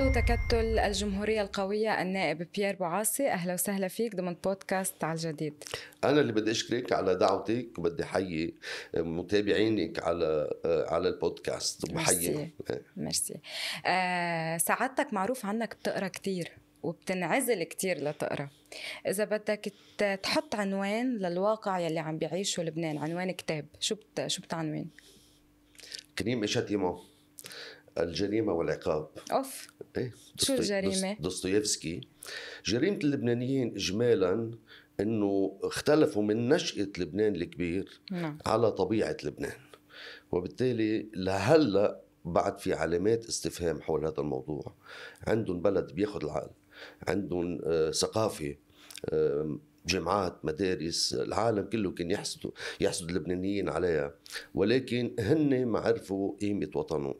عضو تكتل الجمهورية القوية النائب بيير بوعاصي أهلا وسهلا فيك ضمن بودكاست على الجديد أنا اللي بدي أشكرك على دعوتك وبدي حيي متابعينك على على البودكاست بحيي ميرسي آه سعادتك معروف عنك بتقرأ كتير وبتنعزل كتير لتقرا إذا بدك تحط عنوان للواقع يلي عم بيعيشه لبنان عنوان كتاب شو بت... شو بتعنوان؟ كريم إشاتيمو الجريمة والعقاب أوف إيه؟ شو الجريمة؟ دوستويفسكي جريمة اللبنانيين إجمالا أنه اختلفوا من نشأة لبنان الكبير نعم. على طبيعة لبنان وبالتالي لهلأ بعد في علامات استفهام حول هذا الموضوع عندهم بلد بياخذ العقل عندهم آه، ثقافة آه، جامعات مدارس العالم كله كان يحسدوا يحسد اللبنانيين عليها ولكن هن ما عرفوا قيمة وطنهم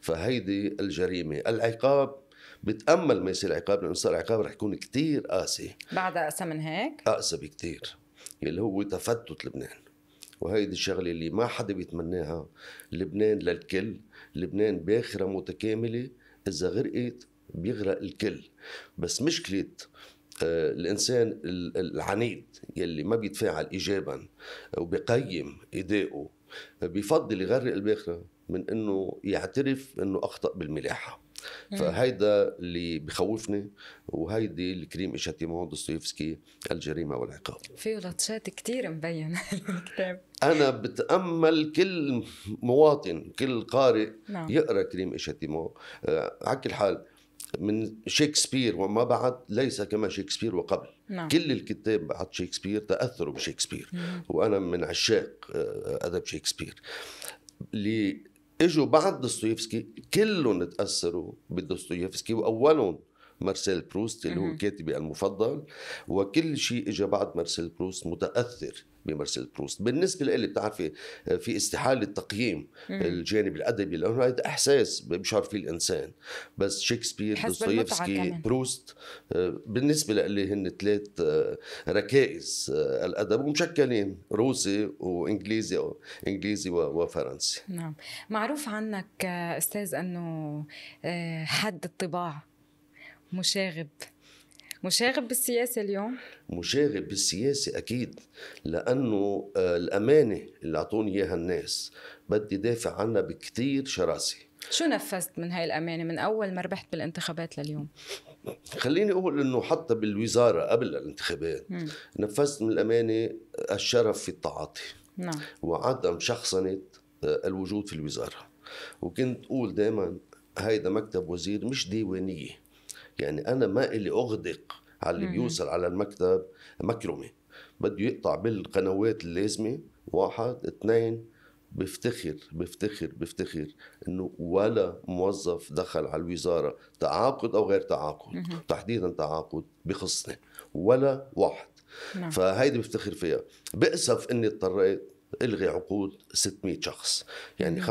فهيدي الجريمه العقاب بتامل ما يصير عقاب لانه صار عقاب رح يكون كثير قاسي بعد اقسى من هيك؟ اقسى بكثير اللي هو تفتت لبنان وهيدي الشغله اللي ما حدا بيتمناها لبنان للكل لبنان باخره متكامله اذا غرقت بيغرق الكل بس مشكله آه، الانسان العنيد يلي ما بيتفاعل ايجابا وبقيم ادائه بيفضل يغرق الباخره من انه يعترف انه اخطا بالملاحه فهيدا اللي بخوفني وهيدي الكريم اشاتيمون دوستويفسكي الجريمه والعقاب فيه لطشات كثير مبين الكتاب انا بتامل كل مواطن كل قارئ نعم. يقرا كريم اشاتيمون آه، على كل حال من شكسبير وما بعد ليس كما شكسبير وقبل نعم. كل الكتاب بعد شكسبير تاثروا بشكسبير مم. وانا من عشاق آه، ادب شكسبير اللي اجوا بعد دوستويفسكي كلهم تاثروا بدوستويفسكي واولهم مارسيل بروست اللي هو كاتبي المفضل وكل شيء اجى بعد مارسيل بروست متاثر بمرسيدس بروست بالنسبه لي بتعرفي آه، في استحاله تقييم الجانب الادبي لانه هذا احساس بيشعر فيه الانسان بس شكسبير دوستويفسكي بروست آه، بالنسبه لي هن ثلاث آه، ركائز الادب ومشكلين روسي وانجليزي أو انجليزي وفرنسي نعم معروف عنك استاذ انه حد الطباع مشاغب مشاغب بالسياسه اليوم؟ مشاغب بالسياسه اكيد لانه آه، الامانه اللي اعطوني اياها الناس بدي دافع عنها بكثير شراسه شو نفذت من هاي الامانه من اول ما ربحت بالانتخابات لليوم؟ خليني اقول انه حتى بالوزاره قبل الانتخابات م. نفذت من الامانه الشرف في التعاطي نعم. وعدم شخصنه آه، الوجود في الوزاره وكنت اقول دائما هيدا مكتب وزير مش ديوانيه يعني انا ما إلي اغدق على اللي بيوصل على المكتب مكرمه بده يقطع بالقنوات اللازمه واحد اثنين بفتخر بفتخر بفتخر انه ولا موظف دخل على الوزاره تعاقد او غير تعاقد تحديدا تعاقد بخصني ولا واحد نعم. فهيدي بفتخر فيها بأسف اني اضطريت الغي عقود 600 شخص يعني 25%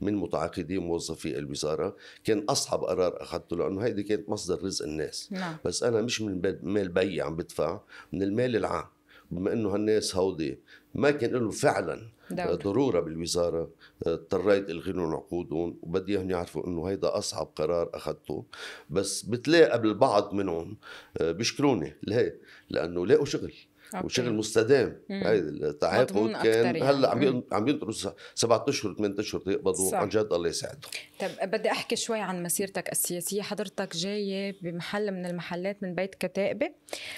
من متعاقدي موظفي الوزاره كان اصعب قرار اخذته لانه هيدي كانت مصدر رزق الناس نعم. بس انا مش من مال بي عم بدفع من المال العام بما انه هالناس هودي ما كان لهم فعلا دولة. ضروره بالوزاره اضطريت الغي لهم عقودهم وبدي اياهم يعرفوا انه هيدا اصعب قرار اخذته بس بتلاقى بعض منهم آه، بيشكروني ليه؟ لانه لاقوا شغل أوكي. وشغل مستدام هاي التعاقد كان يعني. هلا عم عم ينطروا سبعة اشهر ثمان اشهر يقبضوا عن جد الله يساعدهم طب بدي احكي شوي عن مسيرتك السياسيه حضرتك جايه بمحل من المحلات من بيت كتائبه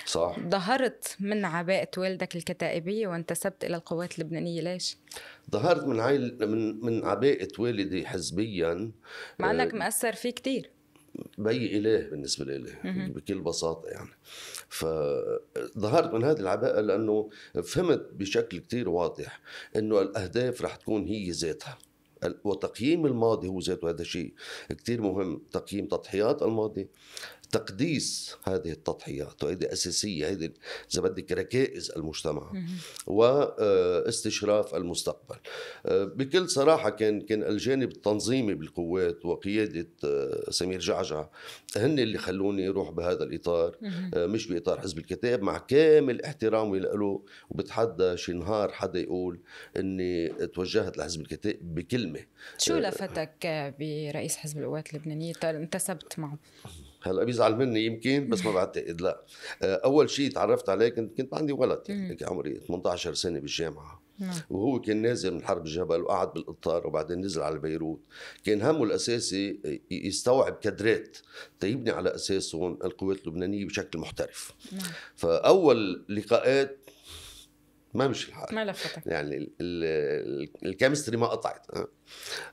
صح ظهرت من عباءه والدك الكتائبيه وانتسبت الى القوات اللبنانيه ليش ظهرت من عائل من من عباءه والدي حزبيا مع انك آه، مأثر فيه كثير بي إله بالنسبة لإله بكل بساطة يعني فظهرت من هذه العباءة لأنه فهمت بشكل كثير واضح أنه الأهداف رح تكون هي ذاتها وتقييم الماضي هو ذاته هذا شيء كثير مهم تقييم تضحيات الماضي تقديس هذه التضحيات وهذه أساسية هذه إذا بدك ركائز المجتمع واستشراف المستقبل آه، بكل صراحة كان كان الجانب التنظيمي بالقوات وقيادة آه، سمير جعجع هن اللي خلوني أروح بهذا الإطار آه، مش بإطار حزب الكتاب مع كامل احترامي له وبتحدى شي نهار حدا يقول إني توجهت لحزب الكتاب بكلمة شو لفتك برئيس حزب القوات اللبنانية انتسبت معه؟ هلا بيزعل مني يمكن بس ما بعتقد لا آه، اول شيء تعرفت عليه كنت كنت عندي ولد يعني عمري 18 سنه بالجامعه نعم. وهو كان نازل من حرب الجبل وقعد بالقطار وبعدين نزل على بيروت كان همه الاساسي يستوعب كادرات تيبني على اساسهم القوات اللبنانيه بشكل محترف نعم. فاول لقاءات ما مشي الحال ما لفتك يعني الكيمستري ما قطعت آه،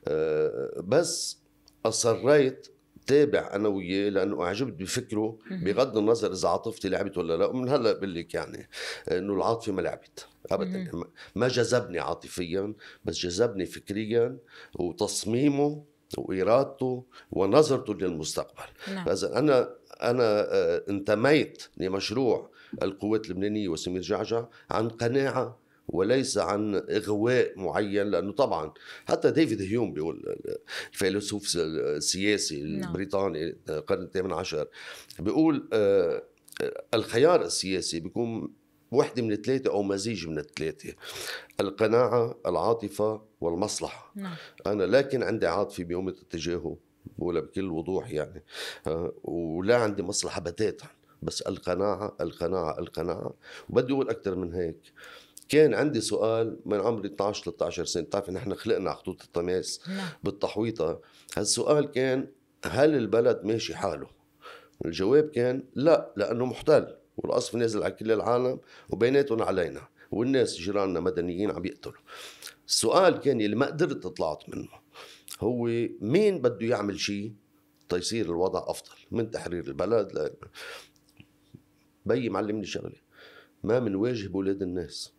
آه، بس اصريت تابع انا وياه لانه اعجبت بفكره بغض النظر اذا عاطفتي لعبت ولا لا ومن هلا بقول لك يعني انه العاطفه ما لعبت ابدا ما جذبني عاطفيا بس جذبني فكريا وتصميمه وإرادته ونظرته للمستقبل نعم. فإذا أنا أنا آه، انتميت لمشروع القوات اللبنانية وسمير جعجع عن قناعة وليس عن اغواء معين لانه طبعا حتى ديفيد هيوم بيقول الفيلسوف السياسي نعم. البريطاني القرن الثامن عشر بيقول آه، الخيار السياسي بيكون وحده من الثلاثه او مزيج من الثلاثه القناعه العاطفه والمصلحه نعم. انا لكن عندي عاطفه بيوم اتجاهه ولا بكل وضوح يعني آه، ولا عندي مصلحه بتاتا بس القناعه القناعه القناعه وبدي اقول اكثر من هيك كان عندي سؤال من عمري 12 13 سنه بتعرف نحن خلقنا خطوط الطماس نعم. بالتحويطه هالسؤال كان هل البلد ماشي حاله الجواب كان لا لانه محتل والقصف نازل على كل العالم وبيناتهم علينا والناس جيراننا مدنيين عم يقتلوا السؤال كان اللي ما قدرت طلعت منه هو مين بده يعمل شيء تيصير الوضع افضل من تحرير البلد ل... بي معلمني شغله ما منواجه بولاد الناس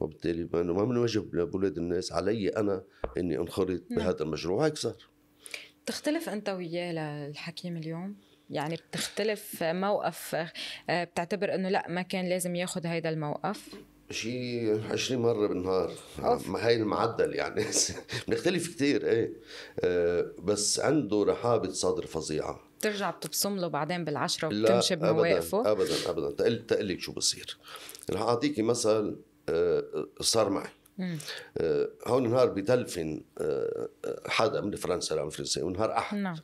وبالتالي ما من واجب لبولاد الناس علي انا اني انخرط نعم. بهذا المشروع هيك صار بتختلف انت وياه للحكيم اليوم؟ يعني بتختلف موقف آه، بتعتبر انه لا ما كان لازم ياخذ هيدا الموقف؟ شي 20 مره بالنهار آه، ما هي المعدل يعني بنختلف كثير ايه آه، بس عنده رحابه صدر فظيعه بترجع بتبصم له بعدين بالعشره وبتمشي بمواقفه ابدا ابدا ابدا تقلك شو بصير رح اعطيكي مثل صار معي آه، هون نهار بدلفن آه، حدا من فرنسا لعن فرنسي ونهار احد نعم.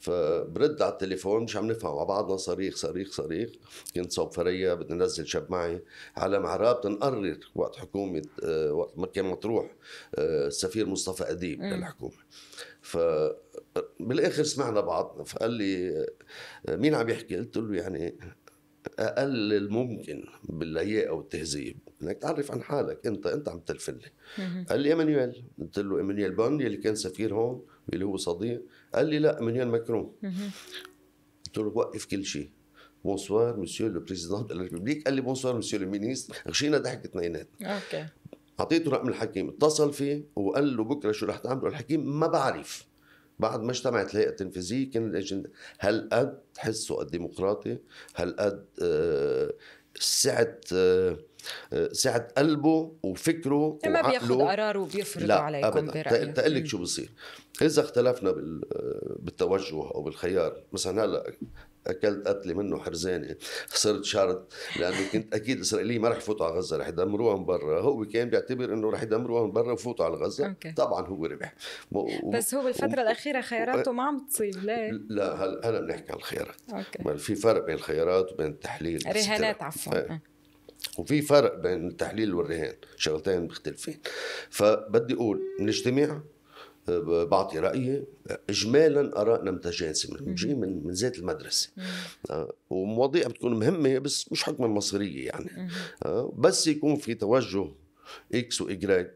فبرد على التليفون مش عم نفهم على بعضنا صريخ صريخ صريخ كنت صوب فريا بدي ننزل شاب معي على معراب تنقرر وقت حكومه آه، وقت ما كان مطروح السفير مصطفى اديب للحكومه ف بالاخر سمعنا بعضنا فقال لي مين عم يحكي؟ قلت له يعني اقل الممكن باللياقه والتهذيب انك تعرف عن حالك انت انت عم تلفلي قال لي ايمانويل قلت له ايمانويل بون اللي كان سفير هون اللي هو صديق قال لي لا ايمانويل ماكرون قلت له وقف كل شيء بونسوار مسيو لو بريزيدون دو ريبوبليك قال لي بونسوار مسيو لو مينيستر غشينا ضحك اثنينات اوكي اعطيته رقم الحكيم اتصل فيه وقال له بكره شو رح تعملوا الحكيم ما بعرف بعد ما اجتمعت الهيئه التنفيذيه كان الاجنده هالقد حسه الديمقراطي هالقد آه سعه آه، سعه قلبه وفكره ما بياخذ قرار وبيفرضه لا عليكم برأيه تقلك شو بصير اذا اختلفنا آه، بالتوجه او بالخيار مثلا هلا اكلت قتله منه حرزانه خسرت شرط لانه كنت اكيد الاسرائيلي ما رح يفوتوا على غزه رح يدمروها من برا هو كان بيعتبر انه رح يدمروها من برا ويفوتوا على غزه أوكي. طبعا هو ربح م- بس هو بالفتره و... الاخيره خياراته ما عم تصيب ليه؟ لا هلا هلا بنحكي عن الخيارات أوكي. في فرق بين الخيارات وبين التحليل رهانات عفوا إيه. أه. وفي فرق بين التحليل والرهان شغلتين مختلفين فبدي اقول بنجتمع بعطي رايي اجمالا ارائنا متجانسه جاي من من ذات المدرسه آه، ومواضيع بتكون مهمه بس مش حكما مصيريه يعني آه، بس يكون في توجه اكس واجريك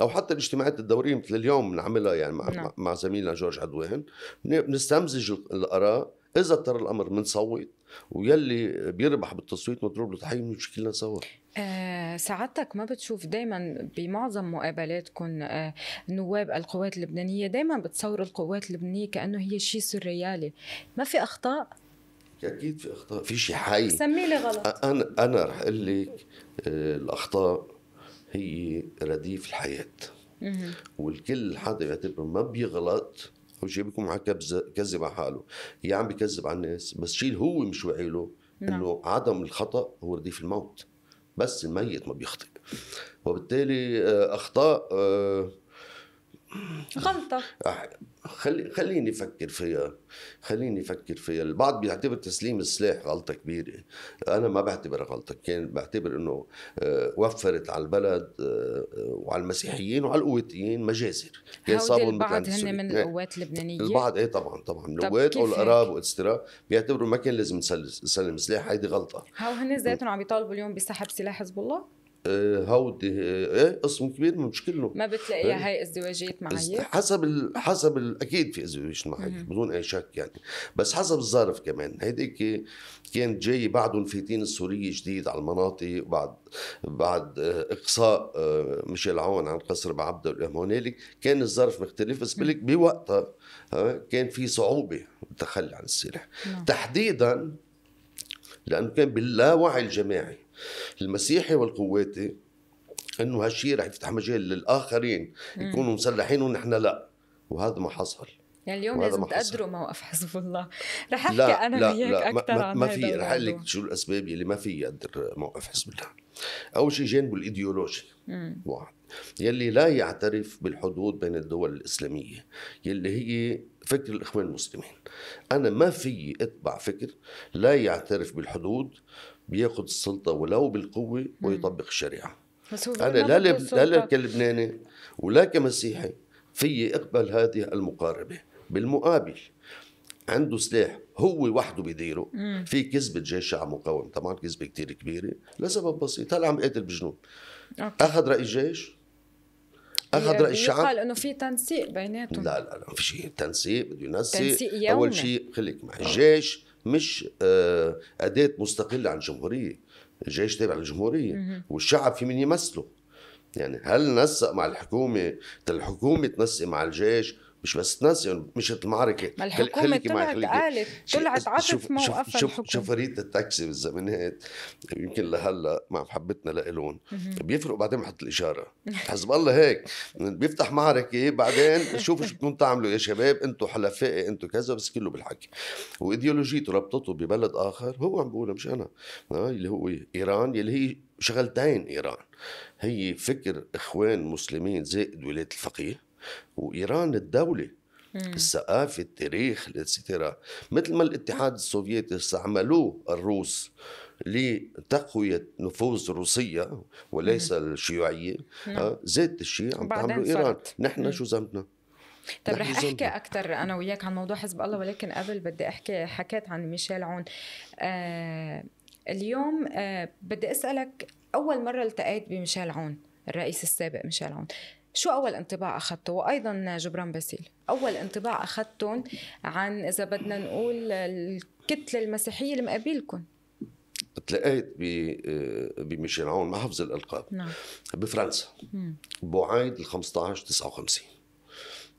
او حتى الاجتماعات الدوريه مثل اليوم بنعملها يعني نعم. مع, مع زميلنا جورج عدوان بنستمزج الاراء اذا اضطر الامر بنصوت ويلي بيربح بالتصويت مضروب له تحيه مش كلنا سوا آه سعادتك ما بتشوف دائما بمعظم مقابلاتكم آه نواب القوات اللبنانيه دائما بتصور القوات اللبنانيه كانه هي شيء سريالي ما في اخطاء اكيد في اخطاء في شيء حي سمي لي غلط انا انا رح اقول لك آه الاخطاء هي رديف الحياه والكل حدا بيعتبر ما بيغلط جاي بيكون واحد كذب على حاله يا عم بكذب على الناس بس شيء هو مش واعي له نعم. عدم الخطا هو رديف الموت بس الميت ما بيخطئ وبالتالي آه، اخطاء أه غلطة خلي خليني افكر فيها خليني افكر فيها البعض بيعتبر تسليم السلاح غلطه كبيره انا ما بعتبرها غلطه كان بعتبر انه آه، وفرت على البلد آه، وعلى المسيحيين وعلى القوتيين مجازر كان صابوا البعض هن من إيه. القوات اللبنانيه البعض ايه طبعا طبعا القوات والقراب واتسترا بيعتبروا ما كان لازم نسلم سلاح هيدي غلطه هاو هن ذاتهم عم يطالبوا اليوم بسحب سلاح حزب الله آه، هودي آه، ايه قسم كبير من مشكله ما بتلاقيها إيه؟ هاي ازدواجيه معايير حسب ال... حسب ال... اكيد في ازدواجيه معايير بدون اي شك يعني بس حسب الظرف كمان هيديك كانت جاي بعد الفيتين السورية جديد على المناطق بعد بعد آه، اقصاء ميشيل عون عن قصر بعبد هنالك كان الظرف مختلف بس بلك بوقتها كان في صعوبه بالتخلي عن السلاح نعم. تحديدا لانه كان باللاوعي الجماعي المسيحي والقواتي انه هالشيء رح يفتح مجال للاخرين يكونوا مسلحين ونحن لا وهذا ما حصل يعني اليوم لازم تقدروا موقف حزب الله رح احكي لا انا لا وياك لا اكثر ما ما في رح اقول لك شو الاسباب اللي ما في يقدر موقف حزب الله اول شيء جانبه الايديولوجي واحد يلي لا يعترف بالحدود بين الدول الاسلاميه يلي هي فكر الاخوان المسلمين انا ما في اتبع فكر لا يعترف بالحدود بياخذ السلطه ولو بالقوه ويطبق الشريعه انا لا لا كلبناني ولا كمسيحي في اقبل هذه المقاربه بالمقابل عنده سلاح هو وحده بيديره في كذبة جيش شعب مقاوم طبعا كذبة كتير كبيرة لسبب بسيط هلا عم قاتل بجنون أخذ رأي الجيش أخذ يعني رأي الشعب قال إنه في تنسيق بيناتهم لا لا لا في شيء تنسيق بده ينسق تنسيق يومي. أول شيء خليك مع الجيش مش آه، اداه مستقله عن الجمهوريه الجيش تابع للجمهوريه والشعب في من يمثله يعني هل نسق مع الحكومه الحكومه تنسق مع الجيش مش بس ناس يعني مشت المعركه ما الحكومه طلعت قالت طلعت عطف موقفها شوف شوف فريد التاكسي بالزمانات يمكن لهلا مع محبتنا لإلون بيفرق بعدين بحط الاشاره حزب الله هيك بيفتح معركه بعدين شوفوا شو بدكم تعملوا يا شباب انتم حلفائي انتم كذا بس كله بالحكي وايديولوجيته ربطته ببلد اخر هو عم بقوله مش انا آه، اللي هو ايران اللي هي شغلتين ايران هي فكر اخوان مسلمين زائد ولايه الفقيه وايران الدوله الثقافة التاريخ الاتسترا مثل ما الاتحاد السوفيتي استعملوه الروس لتقوية نفوذ روسيا وليس مم. الشيوعية نعم. زاد الشيء عم تعملوا إيران نحن شو ذنبنا طيب رح احكي اكثر انا وياك عن موضوع حزب الله ولكن قبل بدي احكي حكيت عن ميشيل عون آه اليوم آه بدي اسالك اول مره التقيت بميشيل عون الرئيس السابق ميشيل عون شو اول انطباع اخذته وايضا جبران باسيل اول انطباع اخذتهم عن اذا بدنا نقول الكتله المسيحيه اللي مقابلكم تلاقيت آه، بميشيل عون مع حفظ الالقاب نعم. بفرنسا بوعيد ال 15 59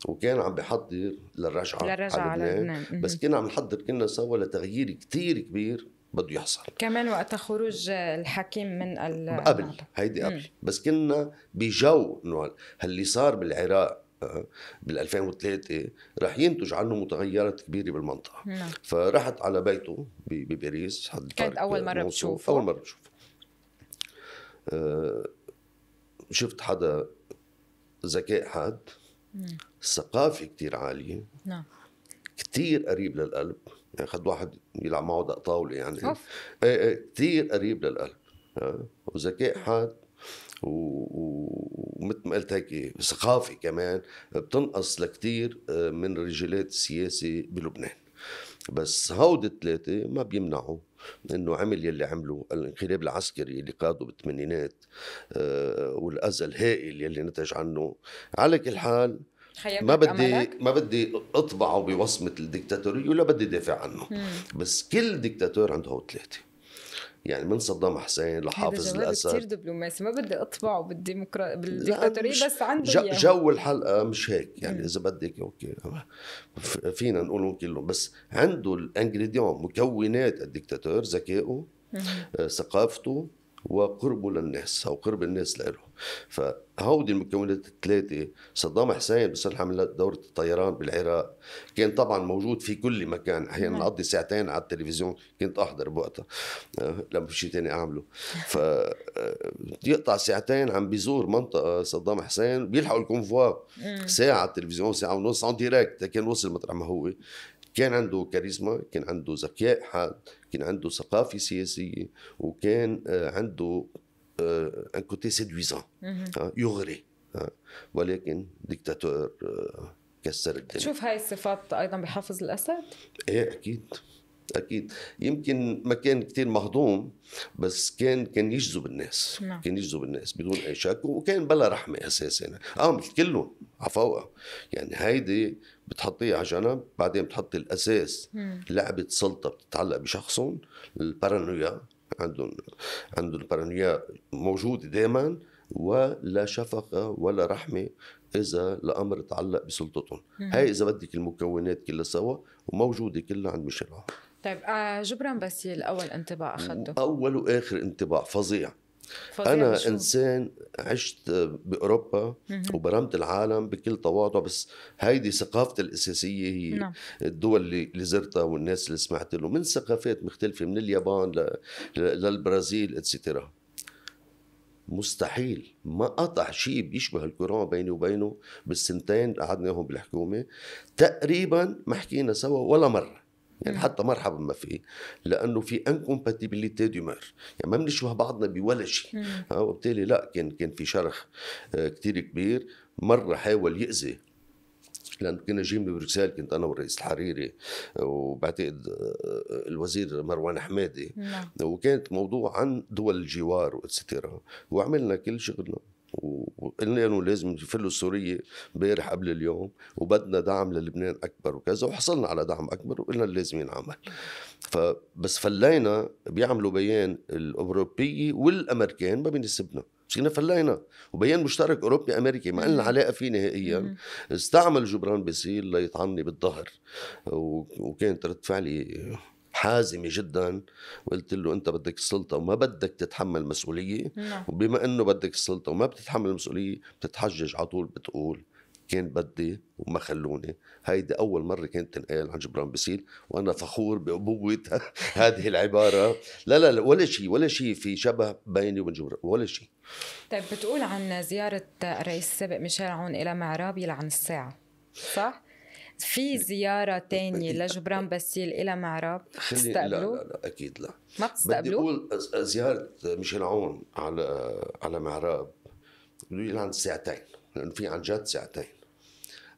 وكان عم بحضر للرجعه للرجعه على لبنان بس كنا عم نحضر كنا سوا لتغيير كثير كبير بده يحصل كمان وقت خروج الحكيم من ال... قبل هيدي قبل مم. بس كنا بجو انه هاللي صار بالعراق آه، بال 2003 رح ينتج عنه متغيرات كبيره بالمنطقه نعم. فرحت على بيته بباريس كانت اول مره بشوفه اول مره بشوفه آه، شفت حدا ذكاء حاد ثقافه كتير عاليه نعم كثير قريب للقلب يعني خد واحد يلعب معه دق طاوله يعني أوف. ايه ايه كثير قريب للقلب وذكاء حاد ومثل ما قلت هيك ثقافه كمان بتنقص لكثير آه، من الرجالات السياسي بلبنان بس هود الثلاثه ما بيمنعوا انه عمل يلي عمله الانقلاب العسكري اللي قاده بالثمانينات آه والاذى الهائل يلي نتج عنه على كل حال ما بدي ما بدي اطبعه بوصمه الدكتاتوريه ولا بدي دافع عنه مم. بس كل دكتاتور عنده هو ثلاثه يعني من صدام حسين لحافظ الاسد كثير دبلوماسي ما بدي اطبعه بالديمقراطيه بالديكتاتوريه بس عنده جو, يعني. جو الحلقه مش هيك يعني اذا بدك اوكي فينا نقولهم كلهم بس عنده الانجريديون مكونات الدكتاتور ذكائه آه، ثقافته وقربه للناس او قرب الناس له فهودي المكونات الثلاثه صدام حسين بصير عمل دوره الطيران بالعراق كان طبعا موجود في كل مكان احيانا نعم. نقضي ساعتين على التلفزيون كنت احضر بوقتها آه، لما في شيء ثاني اعمله ف آه، يقطع ساعتين عم بيزور منطقه آه، صدام حسين بيلحقوا الكونفوا ساعه على التلفزيون ساعه ونص اون ديراكت كان وصل مطرح ما هو كان عنده كاريزما كان عنده ذكاء حاد كان عنده ثقافه سياسيه وكان آه، عنده ان كوتي سيدويزون يغري آه، ولكن ديكتاتور آه، كسر الدنيا شوف هاي الصفات ايضا بحافظ الاسد؟ ايه اكيد اكيد يمكن ما كان كثير مهضوم بس كان كان يجذب الناس نعم. كان يجذب الناس بدون اي شك وكان بلا رحمه اساسا اه مش كله عفوا يعني هيدي بتحطيه على جنب بعدين بتحطي الاساس لعبه سلطه بتتعلق بشخصهم البارانويا عندهم عندهم البارانويا موجوده دائما ولا شفقه ولا رحمه اذا الامر تعلق بسلطتهم هاي اذا بدك المكونات كلها سوا وموجوده كلها عند ميشيل طيب آه، جبران باسيل اول انطباع اخذته اول واخر انطباع فظيع انا شو. انسان عشت باوروبا وبرمت العالم بكل تواضع بس هيدي ثقافتي الاساسيه هي نعم. الدول اللي زرتها والناس اللي سمعت له من ثقافات مختلفه من اليابان للبرازيل اتسترا مستحيل ما قطع شيء بيشبه الكورونا بيني وبينه بالسنتين اللي قعدناهم بالحكومه تقريبا ما حكينا سوا ولا مره يعني نعم. حتى مرحبا ما فيه لانه في انكومباتيبيليتي مير يعني ما بنشبه بعضنا بولا شيء نعم. وبالتالي لا كان كان في شرح آه، كتير كبير مره حاول ياذي لانه كنا جايين من بروكسل كنت انا والرئيس الحريري وبعتقد آه، آه، الوزير مروان حمادي نعم. وكانت موضوع عن دول الجوار واتسترا وعملنا كل شغلنا وقلنا انه لازم يفلوا سوريا امبارح قبل اليوم وبدنا دعم للبنان اكبر وكذا وحصلنا على دعم اكبر وقلنا لازم ينعمل فبس فلينا بيعملوا بيان الاوروبيه والامريكان ما بينسبنا صرنا فلينا وبيان مشترك اوروبي امريكي ما لنا علاقه فيه نهائيا استعمل جبران باسيل ليطعني بالظهر وكانت رد فعلي حازمة جدا وقلت له أنت بدك السلطة وما بدك تتحمل مسؤولية نعم. وبما أنه بدك السلطة وما بتتحمل مسؤولية بتتحجج على طول بتقول كان بدي وما خلوني هيدي أول مرة كانت تنقال عن جبران بسيل وأنا فخور بأبوة هذه العبارة لا لا, لا ولا شيء ولا شيء في شبه بيني وبين جبران ولا شيء طيب بتقول عن زيارة الرئيس السابق ميشيل عون إلى معرابي لعن الساعة صح؟ في زياره تانية لجبران باسيل الى معرب تستقبلوا؟ لا, لا لا اكيد لا ما بتستقبلوا؟ بدي اقول زياره ميشيل عون على على معرب بده عن ساعتين لانه في عن جد ساعتين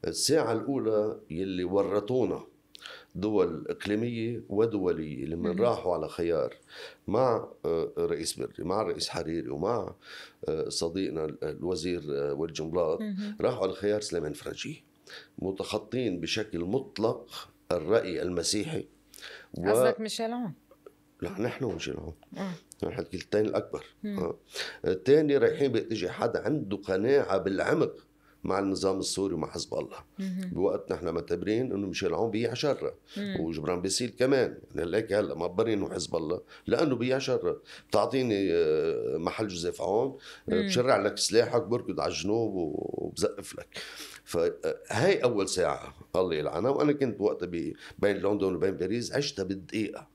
الساعة الأولى يلي ورطونا دول إقليمية ودولية لما راحوا على خيار مع آه، رئيس بري مع رئيس حريري ومع آه، صديقنا الوزير آه، والجملات راحوا على خيار سليمان فرنجي متخطين بشكل مطلق الرأي المسيحي و... قصدك ميشيل عون لا نحن ميشيل عون آه. نحن الكلتين الأكبر آه. الثاني رايحين بيجي حدا عنده قناعة بالعمق مع النظام السوري ومع حزب الله بوقت نحن معتبرين انه ميشيل عون بيع شره وجبران بيسيل كمان يعني هيك هلا مخبرين انه حزب الله لانه بيع شره بتعطيني آه، محل جوزيف عون بشرع لك سلاحك بركض على الجنوب وبزقف لك فهي اول ساعه الله يلعنها وانا كنت وقتها بين لندن وبين باريس عشتها بالدقيقه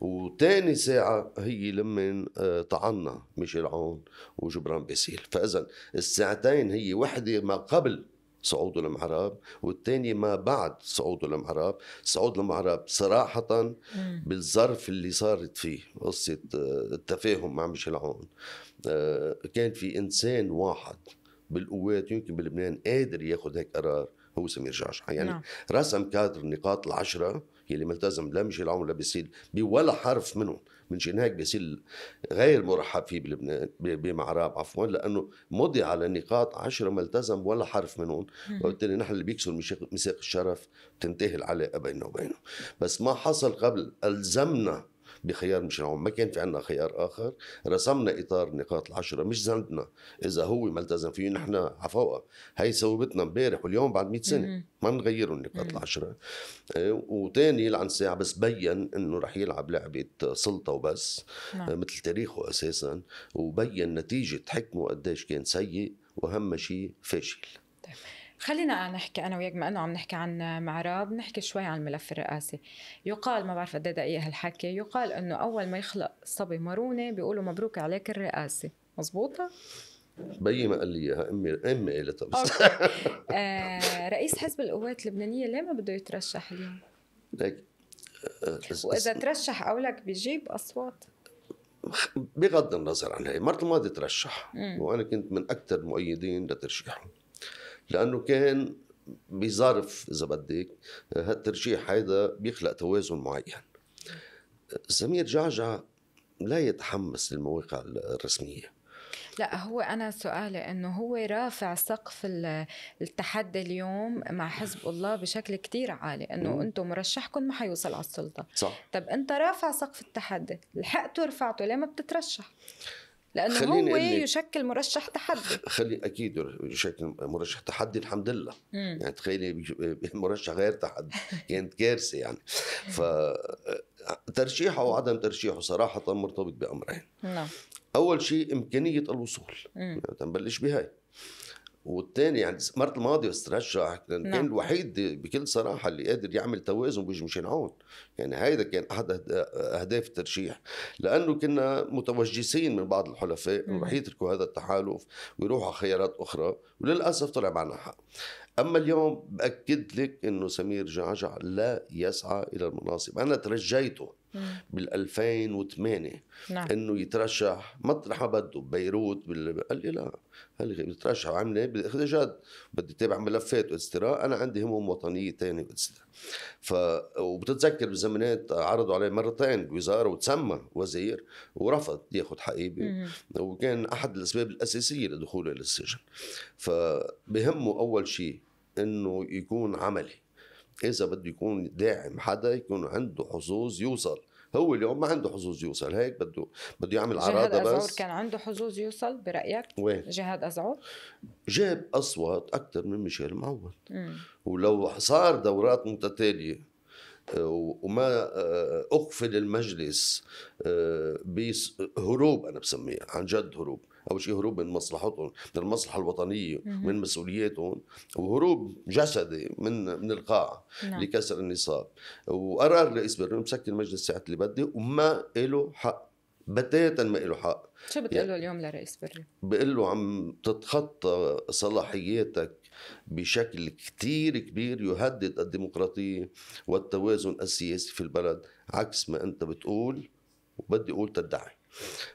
وتاني ساعة هي لمن آه، طعنا ميشيل عون وجبران باسيل فإذا الساعتين هي وحدة ما قبل صعوده للمعراب والثانية ما بعد صعوده للمعراب صعود المعراب صراحة بالظرف اللي صارت فيه قصة آه، التفاهم مع ميشيل عون آه، كان في إنسان واحد بالقوات يمكن بلبنان قادر ياخذ هيك قرار هو سمير جعجع يعني نعم. رسم كادر النقاط العشره يلي ملتزم لا ميشيل عمر لا بيصير بولا حرف منهم من شان هيك بيصير غير مرحب فيه بلبنان بمعراب عفوا لانه مضي على نقاط عشرة ما التزم ولا حرف منهم وبالتالي نحن اللي بيكسر ميثاق الشرف تنتهي العلاقه بيننا وبينه بس ما حصل قبل الزمنا بخيار مش هون ما كان في عنا خيار اخر رسمنا اطار النقاط العشره مش ذنبنا اذا هو ما التزم فيه نحن عفوا هي سوبتنا امبارح واليوم بعد 100 سنه ما بنغيروا النقاط العشره آه، وثاني يلعن ساعه بس بين انه رح يلعب لعبه سلطه وبس نعم. آه، مثل تاريخه اساسا وبين نتيجه حكمه قديش كان سيء واهم شيء فاشل خلينا نحكي انا وياك ما انه عم نحكي عن معراب نحكي شوي عن الملف الرئاسي يقال ما بعرف قد ايه دقيقة هالحكي يقال انه اول ما يخلق صبي مرونه بيقولوا مبروك عليك الرئاسه مزبوطة بيي ما قال لي اياها امي امي قالتها بس آه رئيس حزب القوات اللبنانيه ليه ما بده يترشح اليوم؟ ليك آه، واذا ترشح قولك بيجيب اصوات بغض النظر عن هي مرة الماضي ترشح وانا كنت من اكثر المؤيدين لترشيحه لانه كان بظرف اذا بدك هالترشيح هيدا بيخلق توازن معين سمير جعجع لا يتحمس للمواقع الرسميه لا هو انا سؤالي انه هو رافع سقف التحدي اليوم مع حزب الله بشكل كتير عالي انه انتم مرشحكم ما حيوصل على السلطه صح طب انت رافع سقف التحدي لحقته رفعته ليه ما بتترشح لانه هو يشكل مرشح تحدي خلي اكيد يشكل مرشح تحدي الحمد لله مم. يعني تخيلي مرشح غير تحدي كانت كارثه يعني ف ترشيحه وعدم ترشيحه صراحه مرتبط بامرين نعم اول شيء امكانيه الوصول نبلش يعني تنبلش بهاي والثاني يعني الماضي الماضية استرشح كان نعم. الوحيد بكل صراحة اللي قادر يعمل توازن بيجي مشان هون يعني هيدا كان أحد أهداف الترشيح لأنه كنا متوجسين من بعض الحلفاء أنه رح يتركوا هذا التحالف ويروحوا على خيارات أخرى وللأسف طلع معنا حق أما اليوم بأكد لك أنه سمير جعجع لا يسعى إلى المناصب أنا ترجيته بال 2008 نعم. انه يترشح مطرح ما بده ببيروت بال... قال لي لا هل بترشح وعامل ايه اخراجات بدي اتابع ملفات واستراء انا عندي هموم وطنيه ثانيه واستراء ف وبتتذكر بالزمانات عرضوا عليه مرتين وزاره وتسمى وزير ورفض ياخذ حقيبه وكان احد الاسباب الاساسيه لدخوله للسجن فبهمه اول شيء انه يكون عملي اذا بده يكون داعم حدا يكون عنده حظوظ يوصل هو اليوم ما عنده حظوظ يوصل هيك بده بده يعمل عراضه بس جهاد أزعور كان عنده حظوظ يوصل برايك وين؟ جهاد أزعور جاب اصوات اكثر من ميشيل معوض ولو صار دورات متتاليه آه، وما آه، اقفل المجلس آه، بهروب انا بسميها عن جد هروب او شيء هروب من مصلحتهم من المصلحه الوطنيه ومن مسؤولياتهم وهروب جسدي من من القاعه نعم. لكسر النصاب وقرار رئيس برلين مسكر المجلس ساعه اللي بدي وما له حق بتاتا ما له حق شو بتقول يعني اليوم لرئيس برلين؟ بقول له عم تتخطى صلاحياتك بشكل كتير كبير يهدد الديمقراطية والتوازن السياسي في البلد عكس ما أنت بتقول وبدي أقول تدعي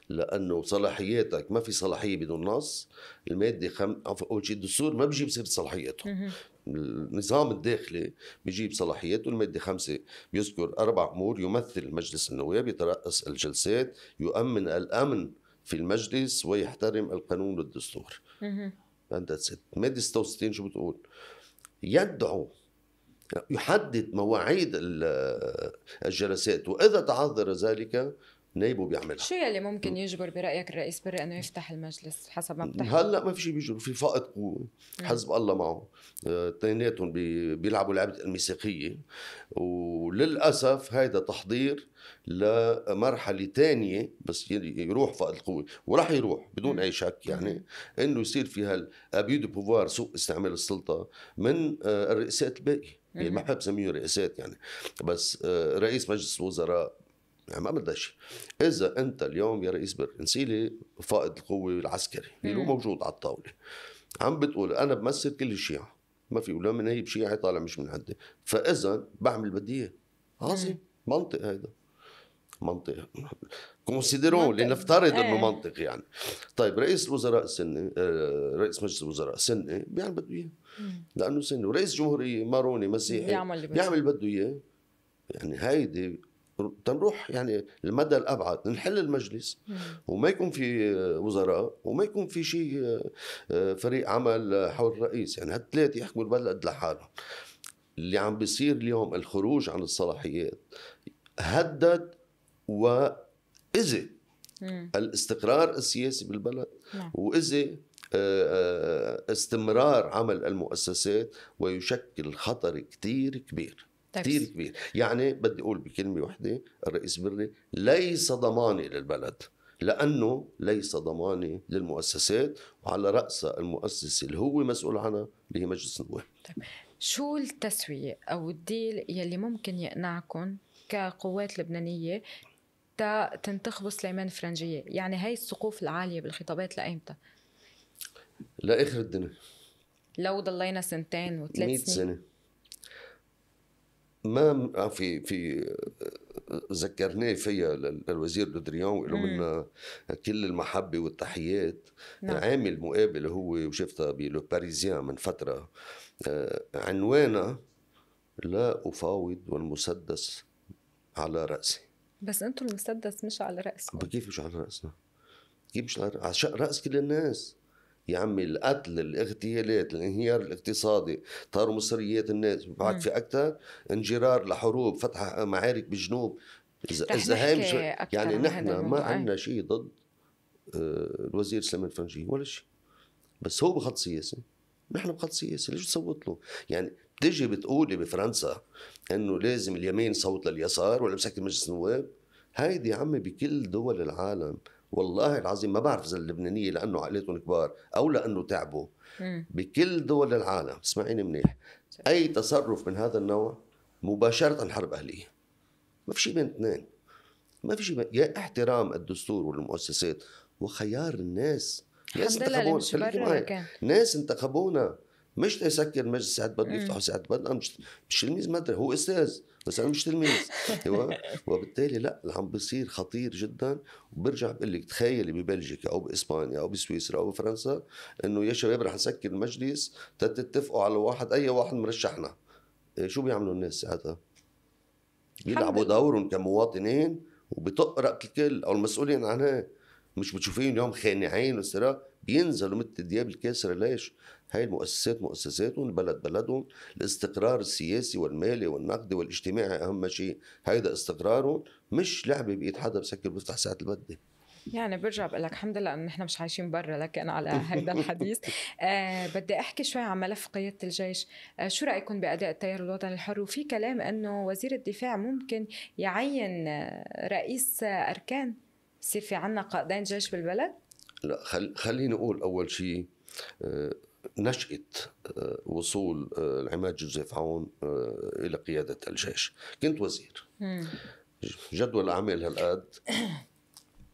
لانه صلاحياتك ما في صلاحيه بدون نص الماده خم... اول شيء الدستور ما بجيب سيره صلاحياته النظام الداخلي بجيب صلاحياته المادة خمسة بيذكر أربع أمور يمثل مجلس النواب يترأس الجلسات يؤمن الأمن في المجلس ويحترم القانون والدستور مادة 66 شو بتقول يدعو يحدد مواعيد الجلسات وإذا تعذر ذلك نايبه بيعملها شو يلي ممكن يجبر برايك الرئيس بري انه يفتح المجلس حسب ما بتحكي هلا ما في شيء بيجبر في فائض قوه حزب الله معه آه، اثنيناتهم بيلعبوا لعبه الميثاقيه وللاسف هيدا تحضير لمرحله ثانيه بس يروح فائض القوه وراح يروح بدون اي شك يعني انه يصير في هالابيو دو بوفوار سوء استعمال السلطه من آه، الرئاسات الباقيه يعني ما بحب رئاسات يعني بس آه، رئيس مجلس الوزراء يعني ما بدها شيء اذا انت اليوم يا رئيس برنسيلي فائض القوه العسكري اللي هو موجود على الطاوله عم بتقول انا بمثل كل الشيعه ما في ولا من هي بشيعي طالع مش من عندي فاذا بعمل بديه عظيم منطق هيدا منطق كونسيديرون لنفترض انه إيه. منطق يعني طيب رئيس الوزراء السني آه، رئيس مجلس الوزراء السني بيعمل بده اياه لانه سني ورئيس جمهوريه ماروني مسيحي بيعمل بده اياه يعني هيدي تنروح يعني المدى الابعد نحل المجلس وما يكون في وزراء وما يكون في شيء آه، فريق عمل حول الرئيس يعني هالثلاثه يحكموا البلد لحالهم اللي عم بيصير اليوم الخروج عن الصلاحيات هدد واذي الاستقرار السياسي بالبلد نعم. واذي آه، آه، استمرار عمل المؤسسات ويشكل خطر كتير كبير كثير كبير يعني بدي أقول بكلمة واحدة الرئيس بري ليس ضماني للبلد لأنه ليس ضماني للمؤسسات وعلى رأس المؤسسة اللي هو مسؤول عنها اللي هي مجلس النواب طيب. شو التسوية أو الديل يلي ممكن يقنعكم كقوات لبنانية تنتخبوا سليمان فرنجية يعني هاي السقوف العالية بالخطابات لأيمتى لآخر الدنيا لو ضلينا سنتين وثلاث سنين 100 سنة ما آه، في في آه، ذكرناه فيها للوزير دودريون وله منا كل المحبه والتحيات نعم. عامل مقابل هو وشفتها بلو باريزيان من فتره آه، عنوانها لا افاوض والمسدس على راسي بس انتم المسدس مش على راسكم كيف مش على راسنا؟ كيف مش على رأس؟ راس كل الناس يا عمي القتل الاغتيالات الانهيار الاقتصادي طاروا مصريات الناس بعد في اكثر انجرار لحروب فتح معارك بالجنوب اذا هامش يعني نحن ما عندنا شيء ضد آه، الوزير سليمان الفنجي ولا شيء بس هو بخط سياسي نحن بخط سياسي ليش تصوت له يعني بتجي بتقولي بفرنسا انه لازم اليمين صوت لليسار ولا مسكت مجلس النواب هيدي يا عمي بكل دول العالم والله العظيم ما بعرف اذا اللبنانيه لانه عائلتهم كبار او لانه تعبوا بكل دول العالم اسمعيني منيح اي تصرف من هذا النوع مباشره حرب اهليه ما في شيء بين اثنين ما في شيء يا احترام الدستور والمؤسسات وخيار الناس ناس انتخبونا ناس انتخبونا مش تسكر مجلس سعد بدر يفتحوا سعد بدر مش مش تلميذ مدرسة هو استاذ بس انا مش تلميذ ايوه وبالتالي لا اللي عم بيصير خطير جدا وبرجع بقول لك تخيلي ببلجيكا او باسبانيا او بسويسرا او بفرنسا انه يا شباب رح نسكر المجلس تتفقوا على واحد اي واحد مرشحنا إيه، شو بيعملوا الناس ساعتها؟ بيلعبوا دورهم كمواطنين وبتقرا الكل او المسؤولين عنها مش بتشوفيهم اليوم خانعين وسرا بينزلوا مثل الدياب الكاسره ليش؟ هاي المؤسسات مؤسساتهم البلد بلدهم الاستقرار السياسي والمالي والنقدي والاجتماعي اهم شيء هيدا استقرارهم مش لعبه بايد حدا بسكر بيفتح ساعه البدي يعني برجع بقول لك الحمد لله انه نحن مش عايشين برا لكن على هذا الحديث آه بدي احكي شوي عن ملف قياده الجيش آه شو رايكم باداء التيار الوطني الحر وفي كلام انه وزير الدفاع ممكن يعين آه، رئيس آه، اركان يصير في عنا قائدين جيش بالبلد لا خل... خليني اقول اول شيء آه نشأة آه، وصول آه، العماد جوزيف عون آه، إلى قيادة الجيش كنت وزير جدول الأعمال هالقد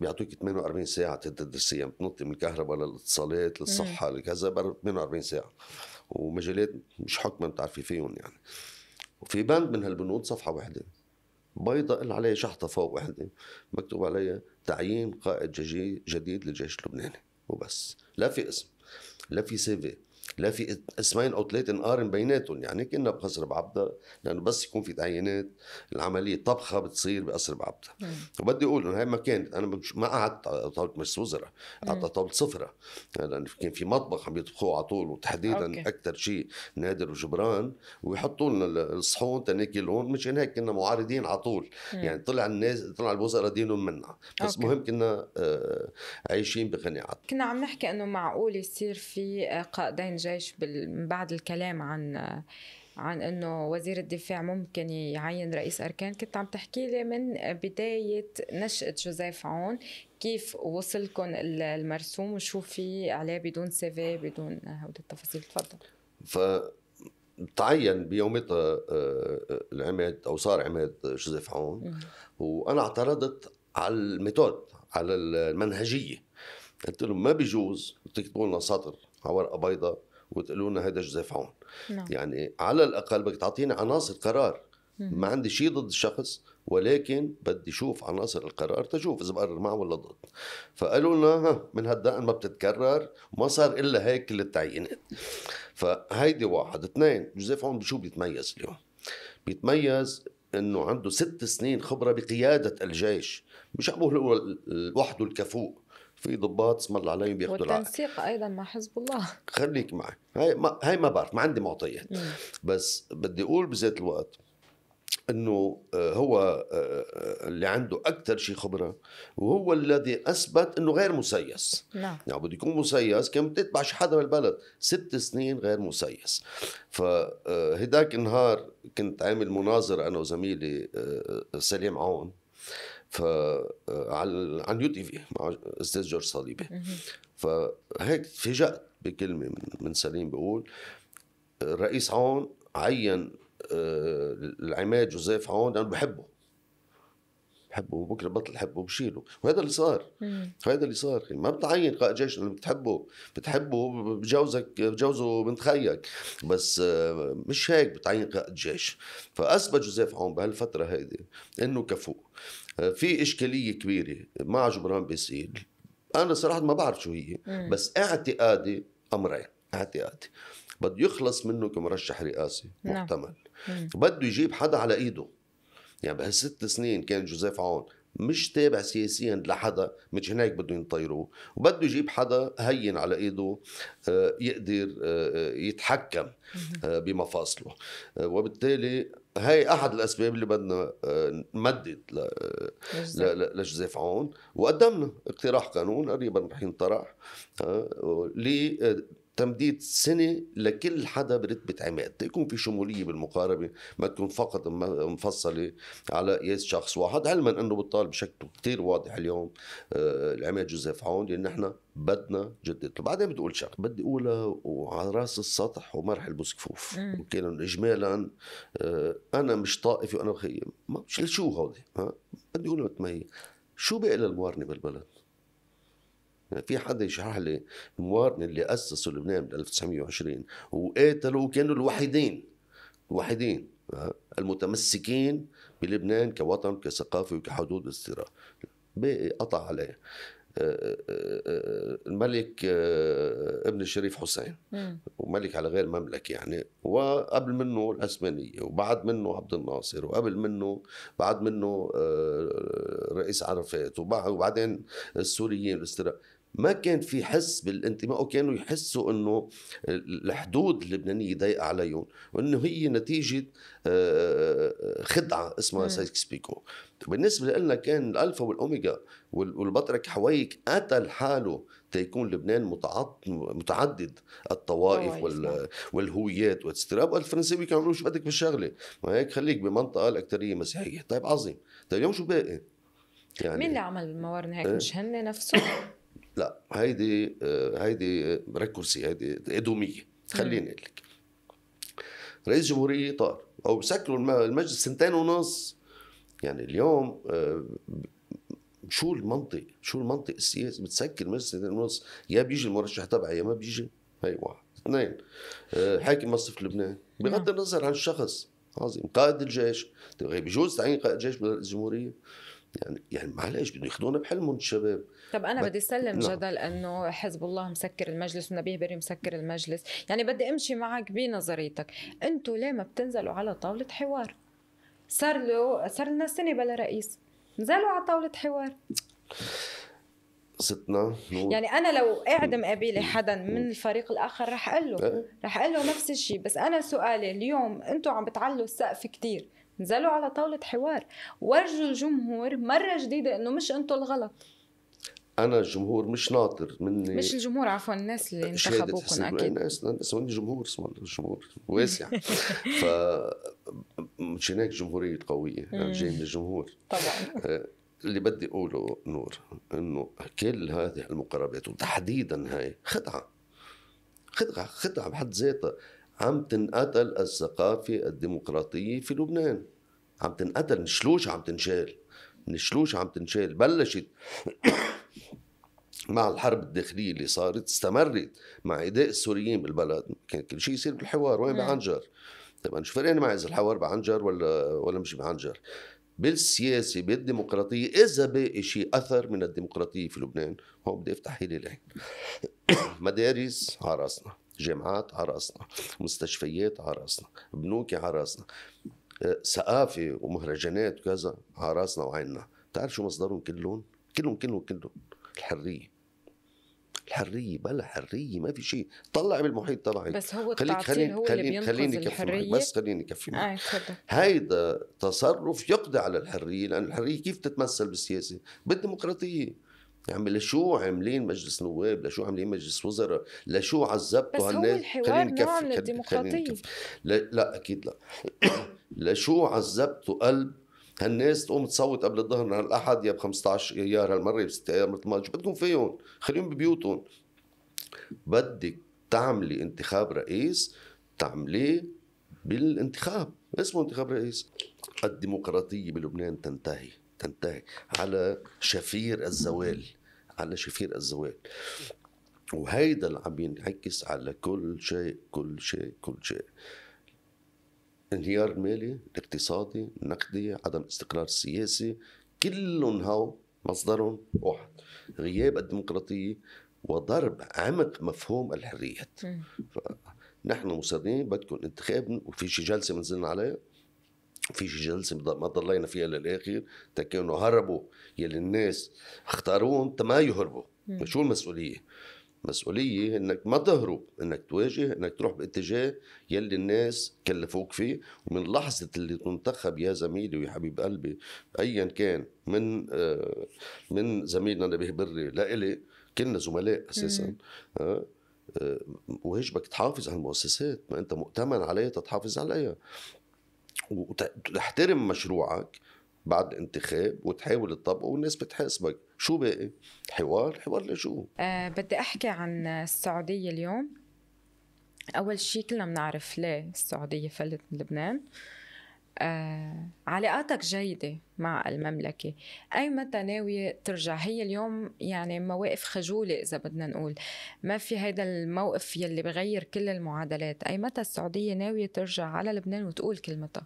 بيعطوك 48 ساعة تدرسية بتنطي من الكهرباء للاتصالات للصحة لكذا 48 ساعة ومجالات مش حكما بتعرفي فيهم يعني وفي بند من هالبنود صفحة واحدة بيضة اللي عليها شحطة فوق واحدة مكتوب عليها تعيين قائد جديد للجيش اللبناني وبس لا في اسم لا في سابق لا في اسمين او ثلاثه نقارن بيناتهم يعني كنا بقصر بعبدا لانه بس يكون في تعيينات العمليه طبخه بتصير بقصر بعبدا وبدي اقول انه هي ما كانت انا ما قعدت على طاوله مجلس وزراء قعدت على طاوله صفره لانه كان في مطبخ عم يطبخوه على طول وتحديدا اكثر شيء نادر وجبران ويحطوا لنا الصحون تناكل هون مشان هيك كنا معارضين على طول يعني طلع الناس طلع الوزراء دينهم منا بس أوكي. مهم كنا آه، عايشين بقناعات كنا عم نحكي انه معقول يصير في آه، قائدين الجيش من بعد الكلام عن عن انه وزير الدفاع ممكن يعين رئيس اركان كنت عم تحكي لي من بدايه نشاه جوزيف عون كيف وصلكم المرسوم وشو في عليه بدون سيفي بدون هودي التفاصيل تفضل ف تعين بيومتها آه، آه، العماد او صار عماد جوزيف عون وانا اعترضت على الميثود على المنهجيه قلت لهم ما بيجوز تكتبوا لنا سطر على ورقه بيضاء وتقولوا لنا هذا جوزيف عون نعم. يعني على الاقل بدك تعطيني عناصر قرار ما عندي شيء ضد الشخص ولكن بدي شوف عناصر القرار تشوف اذا بقرر معه ولا ضد فقالوا لنا ها من هالدقن ما بتتكرر ما صار الا هيك كل التعيينات فهيدي واحد اثنين جوزيف عون بشو بيتميز اليوم بيتميز انه عنده ست سنين خبره بقياده الجيش مش عم بقول لوحده الكفوء في ضباط اسم الله عليهم بياخذوا العقل والتنسيق ايضا مع حزب الله خليك معي هاي ما هاي ما بعرف ما عندي معطيات بس بدي اقول بذات الوقت انه آه، هو آه، آه، اللي عنده اكثر شيء خبره وهو الذي اثبت انه غير مسيس نعم يعني بده يكون مسيس كان بتتبع شي حدا بالبلد ست سنين غير مسيس فهداك النهار كنت عامل مناظره انا وزميلي سليم عون فعلى آه، عن يو تي في مع استاذ جورج صليبي فهيك فاجأت بكلمه من سليم بقول الرئيس عون عين آه، العماد جوزيف عون لانه بحبه بحبه وبكره بطل حبه بشيله وهذا اللي صار هذا اللي صار يعني ما بتعين قائد جيش اللي بتحبه بتحبه بجوزك بجوزه بنت خيك بس آه، مش هيك بتعين قائد جيش فاثبت جوزيف عون بهالفتره هيدي انه كفو آه، في اشكاليه كبيره مع جبران باسيل انا صراحه ما بعرف شو هي بس اعتقادي امرين اعتقادي بده يخلص منه كمرشح رئاسي محتمل نعم. بده يجيب حدا على ايده يعني بهالست سنين كان جوزيف عون مش تابع سياسيا لحدا مش هناك بده ينطيروه وبده يجيب حدا هين على ايده آه، يقدر آه، يتحكم بمفاصله وبالتالي هاي احد الاسباب اللي بدنا آه، نمدد آه، لجوزيف عون وقدمنا اقتراح قانون قريبا رح ينطرح آه، تمديد سنة لكل حدا برتبة عماد يكون في شمولية بالمقاربة ما تكون فقط مفصلة على قياس شخص واحد علما أنه بالطالب بشكل كتير واضح اليوم آه، العماد جوزيف عون لأن نحن بدنا جدته بعدين بدي اقول شغله بدي اقولها وعلى راس السطح ومرح بوسكفوف وكان اجمالا آه، انا مش طائفي وانا مخيم مش شو هودي ها بدي اقولها مثل ما هي شو بقى للموارنه بالبلد في حدا يشرح لي الموارن اللي اسسوا لبنان ب 1920 وقاتلوا وكانوا الوحيدين الوحيدين آه، المتمسكين بلبنان كوطن كثقافه وكحدود استيراد باقي قطع عليه آه، آه، الملك ابن الشريف حسين وملك على غير مملكة يعني وقبل منه العثمانية وبعد منه عبد الناصر وقبل منه بعد منه رئيس عرفات وبعدين السوريين الاستراء ما كان في حس بالانتماء وكانوا يحسوا انه الحدود اللبنانيه ضيقه عليهم وانه هي نتيجه آه، آه، خدعه اسمها سايكس بيكو بالنسبه لنا كان الالفا والاوميجا والبطرك حويك قتل حاله تيكون لبنان متعدد الطوائف وال... نعم. والهويات والاستراب الفرنسيين كانوا شو بدك بالشغله ما هيك خليك بمنطقه الاكثريه مسيحيه طيب عظيم طيب اليوم شو باقي يعني مين اللي عمل الموارنة هيك إيه؟ مش هن نفسهم لا هيدي آه، هيدي آه، ريكورسي هيدي ادوميه خليني اقول لك رئيس جمهوريه طار او سكروا المجلس سنتين ونص يعني اليوم آه، شو المنطق شو المنطق السياسي بتسكر مجلس سنتين ونص يا بيجي المرشح تبعي يا ما بيجي هي واحد اثنين حاكم مصرف لبنان بغض نعم. النظر عن الشخص عظيم قائد الجيش طيب، بجوز تعيين قائد جيش برئيس الجمهوريه يعني يعني معلش بدهم ياخذونا بحلمهم الشباب طب انا بدي اسلم نعم. جدل انه حزب الله مسكر المجلس ونبيه بري مسكر المجلس يعني بدي امشي معك بنظريتك انتوا ليه ما بتنزلوا على طاوله حوار صار له صار لنا سنه بلا رئيس نزلوا على طاوله حوار قصتنا يعني انا لو قاعد مقابله حدا من الفريق الاخر رح اقول له إيه. رح اقول له نفس الشيء بس انا سؤالي اليوم انتم عم بتعلوا السقف كثير نزلوا على طاوله حوار ورجوا الجمهور مره جديده انه مش انتم الغلط انا الجمهور مش ناطر مني مش الجمهور عفوا الناس اللي انتخبوكم اكيد الناس الناس عندي جمهور اسمه الجمهور واسع ف مش هناك جمهوريه قويه انا يعني جاي من الجمهور طبعا آه، اللي بدي اقوله نور انه كل هذه المقاربات وتحديدا هاي خدعه خدعه خدعه بحد ذاتها عم تنقتل الثقافه الديمقراطيه في لبنان عم تنقتل نشلوش عم تنشال نشلوش عم تنشال بلشت مع الحرب الداخليه اللي صارت استمرت مع ايداء السوريين بالبلد كان كل شيء يصير بالحوار وين نعم. بعنجر طبعا شو فرقاني معي اذا الحوار بعنجر ولا ولا مش بعنجر بالسياسه بالديمقراطيه اذا باقي شيء اثر من الديمقراطيه في لبنان هون بدي افتح حيلي لهيك مدارس على راسنا جامعات على راسنا مستشفيات على راسنا بنوكي على راسنا آه، ثقافه ومهرجانات وكذا على راسنا وعيننا بتعرف شو مصدرهم كلهم كلهم كلهم كلهم الحريه الحريه بلا حريه ما في شيء طلع بالمحيط طلع بس هو خليك خليني هو خليني اللي خليني كفي بس خليني كفي آه هيدا تصرف يقضي على الحريه لان الحريه كيف تتمثل بالسياسه بالديمقراطيه يعني لشو عاملين مجلس نواب لشو عاملين مجلس وزراء لشو عذبتوا هالناس خلينا نكفي خلينا نكفي لا اكيد لا لشو عذبتوا قلب هالناس تقوم تصوت قبل الظهر نهار الاحد يا ب 15 ايار هالمره يا بست ايار مثل ما شو بدكم فيهم خليهم ببيوتهم بدك تعملي انتخاب رئيس تعمليه بالانتخاب اسمه انتخاب رئيس الديمقراطيه بلبنان تنتهي تنتهي على شفير الزوال على شفير الزوال وهيدا اللي عم ينعكس على كل شيء كل شيء كل شيء انهيار مالي اقتصادي نقدي عدم استقرار سياسي كلهم هاو مصدرهم واحد غياب الديمقراطية وضرب عمق مفهوم الحريات نحن مصرين بدكم انتخاب وفي شي جلسة منزلنا عليها في شي جلسة ما ضلينا فيها للآخر تكانوا هربوا يلي الناس اختاروهم تما يهربوا شو المسؤولية مسؤوليه انك ما تهرب انك تواجه انك تروح باتجاه يلي الناس كلفوك فيه ومن لحظه اللي تنتخب يا زميلي ويا حبيب قلبي ايا كان من آه من زميلنا نبيه بري لإلي كنا زملاء اساسا آه, آه، واجبك تحافظ على المؤسسات ما انت مؤتمن عليها تتحافظ عليها وتحترم مشروعك بعد انتخاب وتحاول تطبقه والناس بتحاسبك شو باقي حوار حوار لشو أه بدي احكي عن السعوديه اليوم اول شيء كلنا بنعرف ليه السعوديه فلت من لبنان أه علاقاتك جيده مع المملكة أي متى ناوية ترجع هي اليوم يعني مواقف خجولة إذا بدنا نقول ما في هيدا الموقف يلي بغير كل المعادلات أي متى السعودية ناوية ترجع على لبنان وتقول كلمتها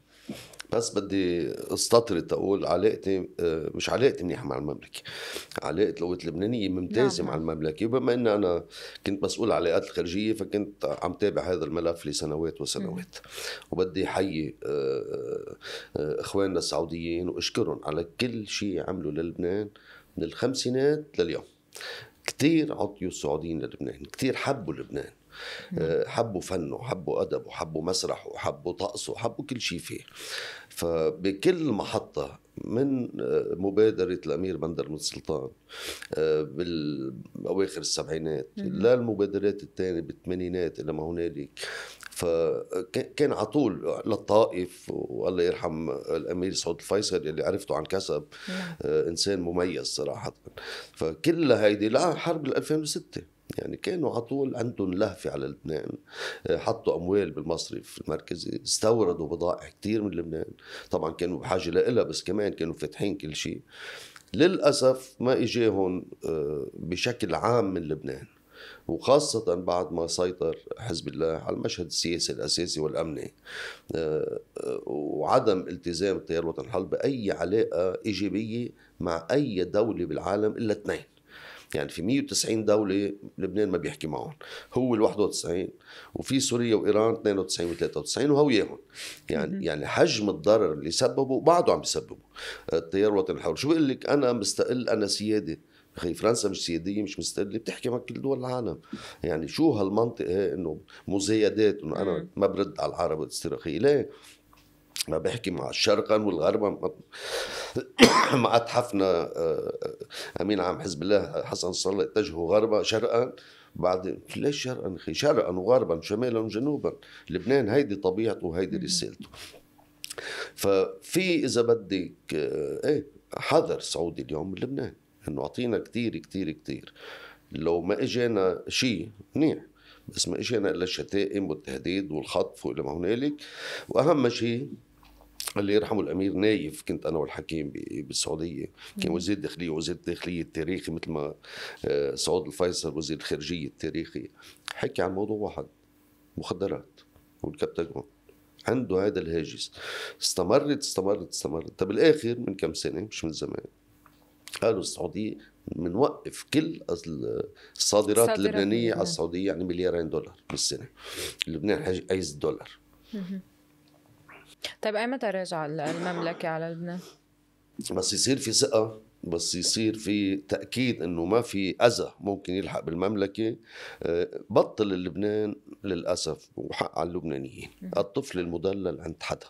بس بدي استطرد اقول علاقتي آه، مش علاقتي منيحه مع المملكه علاقه القوات اللبنانيه ممتازه نعم. مع المملكه وبما ان انا كنت مسؤول علاقات الخارجيه فكنت عم تابع هذا الملف لسنوات وسنوات م. وبدي احيي آه، آه، اخواننا السعوديين واشكر بشكرهم على كل شيء عملوا للبنان من الخمسينات لليوم كثير عطيوا السعوديين للبنان كثير حبوا لبنان آه، حبوا فنه حبوا أدبه حبوا مسرحه حبوا طقسه حبوا كل شيء فيه فبكل محطة من آه، مبادرة الأمير بندر بن سلطان آه، بالأواخر السبعينات للمبادرات الثانية بالثمانينات إلى ما هنالك فكان على طول للطائف والله يرحم الامير سعود الفيصل اللي عرفته عن كسب نعم. آه، انسان مميز صراحه فكل هيدي لا حرب 2006 يعني كانوا على طول عندهم لهفة على لبنان آه، حطوا أموال بالمصرف المركزي استوردوا بضائع كثير من لبنان طبعا كانوا بحاجة لها بس كمان كانوا فاتحين كل شيء للأسف ما إجاهم آه، بشكل عام من لبنان وخاصة بعد ما سيطر حزب الله على المشهد السياسي الأساسي والأمني آه، وعدم التزام التيار الوطني الحر بأي علاقة إيجابية مع أي دولة بالعالم إلا اثنين يعني في 190 دولة لبنان ما بيحكي معهم هو ال 91 وفي سوريا وإيران 92 و 93 وهو وياهم يعني يعني حجم الضرر اللي سببه بعده عم بيسببه التيار الوطني الحر شو بقول لك أنا مستقل أنا سيادة اخي فرنسا مش سياديه مش مستدله بتحكي مع كل دول العالم يعني شو هالمنطق هي إيه، انه مزايدات انه انا ما برد على العرب الاسترخي ليه ما بحكي مع الشرقا والغربا مع اتحفنا آه، امين عام حزب الله حسن صلى اتجهوا غربا شرقا بعد ليش شرقا اخي شرقا وغربا شمالا وجنوبا لبنان هيدي طبيعته وهيدي رسالته ففي اذا بدك آه، ايه حذر سعودي اليوم من لبنان انه اعطينا كثير كثير كثير لو ما اجانا شيء منيح بس ما اجانا الا الشتائم والتهديد والخطف والى ما هنالك واهم شيء اللي يرحمه الامير نايف كنت انا والحكيم بالسعوديه كان وزير الداخليه وزير الداخليه التاريخي مثل ما آه، سعود الفيصل وزير الخارجيه التاريخي حكي عن موضوع واحد مخدرات والكبتاجون عنده هذا الهاجس استمرت استمرت استمرت طب الاخر من كم سنه مش من زمان قالوا السعوديه بنوقف كل الصادرات اللبنانيه على السعوديه يعني مليارين دولار بالسنه لبنان عايز الدولار طيب ايمتى راجع المملكه على لبنان؟ بس يصير في ثقه بس يصير في تاكيد انه ما في اذى ممكن يلحق بالمملكه آه، بطل لبنان للاسف وحق على اللبنانيين الطفل المدلل عند حدا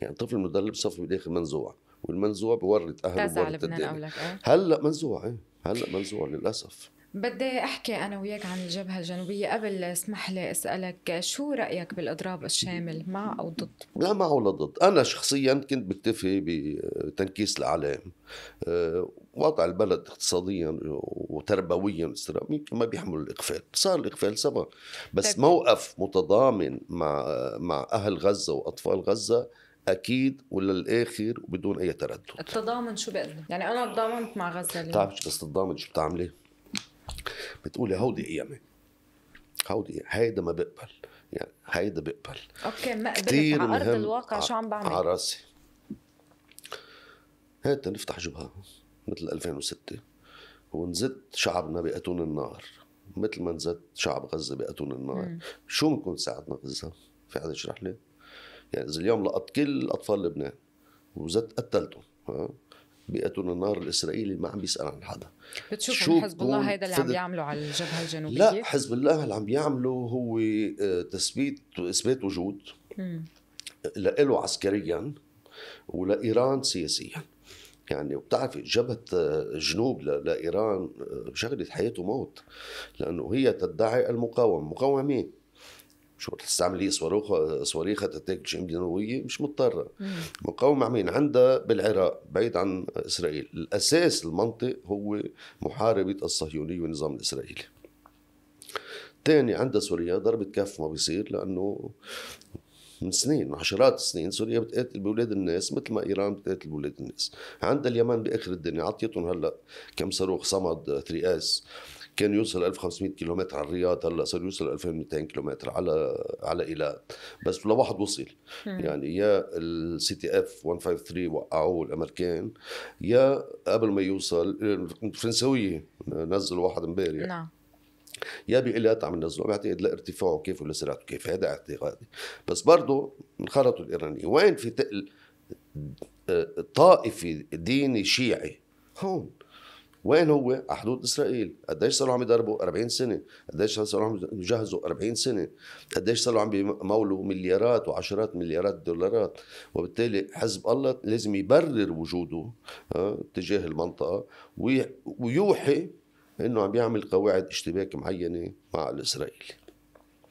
يعني الطفل المدلل بصفي بداخل منزوع والمنزوع بورط اهله بورط الدنيا آه. هلا منزوع ايه هلا منزوع للاسف بدي احكي انا وياك عن الجبهه الجنوبيه قبل اسمح لي اسالك شو رايك بالاضراب الشامل مع او ضد؟ لا مع ولا ضد، انا شخصيا كنت بكتفي بتنكيس الاعلام آه، وضع البلد اقتصاديا وتربويا يمكن ما بيحمل الاقفال، صار الاقفال سبب بس طيب. موقف متضامن مع مع اهل غزه واطفال غزه اكيد وللاخر وبدون اي تردد التضامن شو بقدر يعني انا تضامنت مع غزه اليوم بتعرفي التضامن شو بتعملي بتقولي هودي قيمه هودي هيدا ما بقبل يعني هيدا بقبل اوكي ما قبلت على ارض الواقع شو عم بعمل على راسي هات نفتح جبهه مثل 2006 ونزت شعبنا بأتون النار مثل ما نزت شعب غزه بأتون النار مم. شو بنكون ساعدنا غزه؟ في حدا يشرح لي؟ يعني اذا اليوم لقط كل اطفال لبنان وزت قتلتهم بيقتلوا النار الاسرائيلي ما عم بيسال عن حدا بتشوف حزب الله هيدا اللي عم بيعمله على الجبهه الجنوبيه لا حزب الله اللي عم بيعمله هو آه، تثبيت اثبات وجود لإله عسكريا ولايران سياسيا يعني وبتعرفي جبهه آه، الجنوب لايران آه، شغله حياه وموت لانه هي تدعي المقاومه مقاومه مين؟ شورت تستعمل صواريخ صواريخ تتاكل شحوم نوويه مش مضطره مقاومه مين عندها بالعراق بعيد عن اسرائيل الاساس المنطق هو محاربه الصهيونيه والنظام الاسرائيلي ثاني عندها سوريا ضربة كف ما بيصير لأنه من سنين عشرات السنين سوريا بتقاتل بولاد الناس مثل ما ايران بتقاتل بولاد الناس عندها اليمن باخر الدنيا عطيتهم هلا كم صاروخ صمد 3 اس كان يوصل 1500 كيلومتر على الرياض هلا صار يوصل 2200 كيلومتر على على ايلات بس واحد وصل يعني يا السي تي اف 153 وقعوه الامريكان يا قبل ما يوصل الفرنسويه نزلوا واحد امبارح نعم يا بإيلات عم ينزلوا بعتقد لارتفاعه كيف ولا سرعته كيف هذا اعتقادي بس برضه انخرطوا الايرانيين وين في تقل آه، طائفي ديني شيعي هون وين هو؟ على حدود اسرائيل، قديش صاروا عم يضربوا؟ 40 سنه، قديش صاروا عم يجهزوا؟ 40 سنه، قديش صاروا عم بيمولوا مليارات وعشرات مليارات الدولارات، وبالتالي حزب الله لازم يبرر وجوده آه، تجاه المنطقه ويوحي انه عم يعمل قواعد اشتباك معينه مع الاسرائيلي.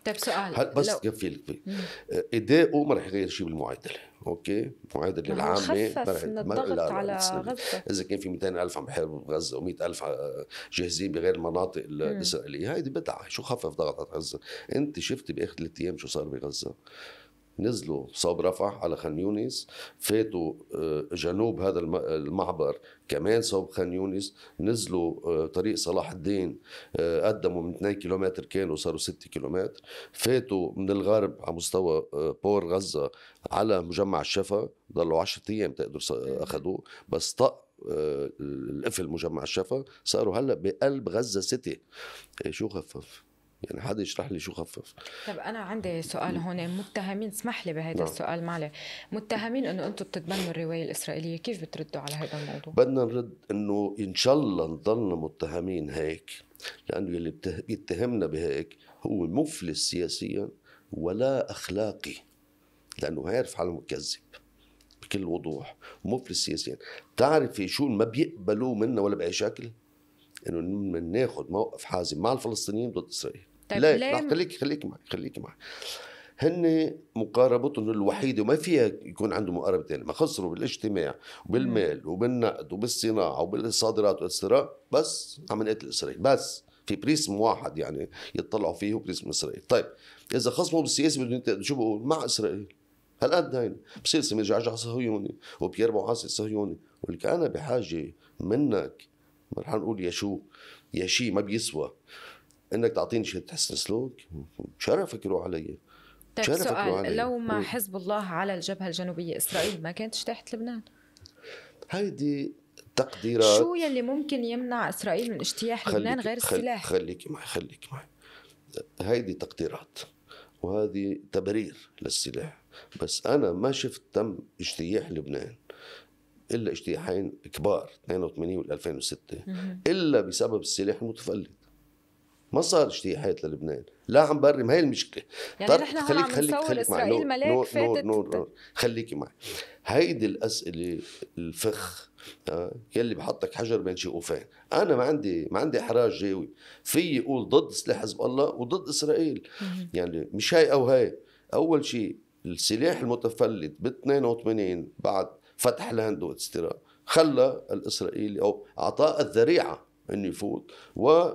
طيب سؤال بس لو... كفي لك آه، اداؤه ما رح يغير شيء بالمعادله. اوكي معادل للعامه الضغط على غزه اذا كان في 200 الف عم بحاربوا بغزه و100 الف جاهزين بغير المناطق الاسرائيليه هيدي بدعه شو خفف ضغط على غزه انت شفتي باخر ثلاث ايام شو صار بغزه نزلوا صوب رفح على خان يونس فاتوا آه، جنوب هذا المعبر كمان صوب خان يونس نزلوا آه، طريق صلاح الدين آه، قدموا من 2 كيلومتر كانوا صاروا 6 كيلومتر فاتوا من الغرب على مستوى بور غزه على مجمع الشفا ضلوا 10 ايام تقدر اخذوه بس طق القفل مجمع الشفا صاروا هلا بقلب غزه سيتي إيه، شو خفف يعني حدا يشرح لي شو خفف طب انا عندي سؤال هون متهمين اسمح لي بهذا نعم. السؤال معلي متهمين انه انتم بتتبنوا الروايه الاسرائيليه كيف بتردوا على هذا الموضوع بدنا نرد انه ان شاء الله نضلنا متهمين هيك لانه يلي بيتهمنا بهيك هو مفلس سياسيا ولا اخلاقي لانه عارف حاله مكذب بكل وضوح مفلس سياسيا بتعرفي شو ما بيقبلوه منا ولا باي شكل انه ناخذ موقف حازم مع الفلسطينيين ضد اسرائيل طيب لا لا خليك خليك معي خليك معي هن مقاربتهم الوحيدة وما فيها يكون عنده مقاربة ثانية ما خسروا بالاجتماع وبالمال وبالنقد وبالصناعة وبالصادرات والثراء بس عم نقتل إسرائيل بس في بريسم واحد يعني يطلعوا فيه هو بريسم إسرائيل طيب إذا خصموا بالسياسة بدهم شو بقول مع إسرائيل هالقد هين بصير سمير جعجع صهيوني وبيير معاصي صهيوني ولك أنا بحاجة منك رح نقول يا شو يا شي ما بيسوى انك تعطيني شيء تحسن سلوك شرفك يروح علي طيب شرفك سؤال يروح علي. لو ما حزب الله على الجبهه الجنوبيه اسرائيل ما كانت اجتاحت لبنان هيدي تقديرات شو يلي ممكن يمنع اسرائيل من اجتياح لبنان غير السلاح خليكي معي خليكي معي هيدي تقديرات وهذه تبرير للسلاح بس انا ما شفت تم اجتياح لبنان الا اجتياحين كبار 82 وال 2006 الا بسبب السلاح المتفلت ما صار اجتياحات للبنان لا عم برم هاي المشكله يعني طيب نحن هلا عم خليك خليك معي نور نور, نور نور نور خليكي معي هيدي الاسئله الفخ آه، يلي بحطك حجر بين شقوفين انا ما عندي ما عندي احراج جاوي في يقول ضد سلاح حزب الله وضد اسرائيل يعني مش هاي او هاي اول شيء السلاح المتفلت ب 82 بعد فتح الهند واستيراد خلى الاسرائيلي او اعطاه الذريعه انه يفوت و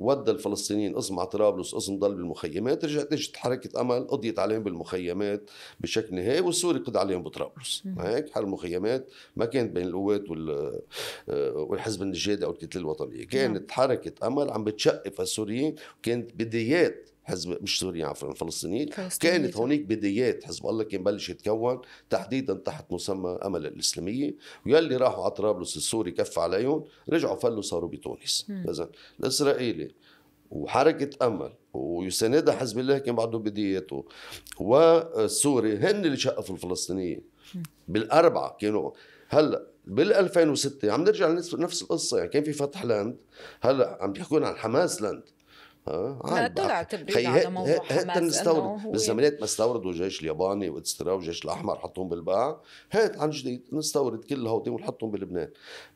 ودى الفلسطينيين قسم على طرابلس قسم ضل بالمخيمات رجعت اجت حركه امل قضيت عليهم بالمخيمات بشكل نهائي والسوري قضى عليهم بطرابلس ما هيك حل المخيمات ما كانت بين القوات وال آه، والحزب النجادي او الكتله الوطنيه نعم. كانت حركه امل عم بتشقف السوريين وكانت بدايات حزب مش سوريا عفوا الفلسطينيين كانت هونيك بدايات حزب الله كان بلش يتكون تحديدا تحت مسمى امل الاسلاميه ويلي راحوا على طرابلس السوري كف عليهم رجعوا فلوا صاروا بتونس اذا الاسرائيلي وحركه امل ويساندها حزب الله كان بعده بداياته والسوري هن اللي شقفوا الفلسطينيه بالاربعه كانوا هلا بال 2006 عم نرجع لنفس القصه يعني كان في فتح لاند هلا عم بيحكون عن حماس لاند اه لا طلع تبرير على موضوع حماس نستورد من ما استوردوا الجيش الياباني واستراوا والجيش الاحمر حطوهم بالباع هات عن جديد نستورد كل هودي ونحطهم بلبنان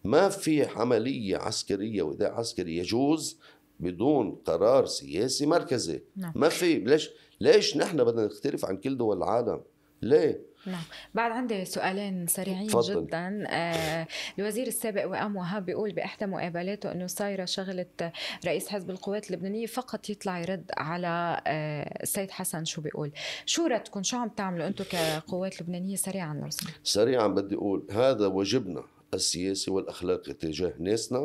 ما في عمليه عسكريه وداع عسكري يجوز بدون قرار سياسي مركزي نعم. ما في ليش ليش نحن بدنا نختلف عن كل دول العالم ليه نعم بعد عندي سؤالين سريعين تفضل. جدا آه الوزير السابق وئام وهاب بيقول باحدى مقابلاته انه صايره شغله رئيس حزب القوات اللبنانيه فقط يطلع يرد على آه السيد حسن شو بيقول شو ردكم شو عم تعملوا انتم كقوات لبنانيه سريعا لو سريعا بدي اقول هذا واجبنا السياسي والاخلاقي تجاه ناسنا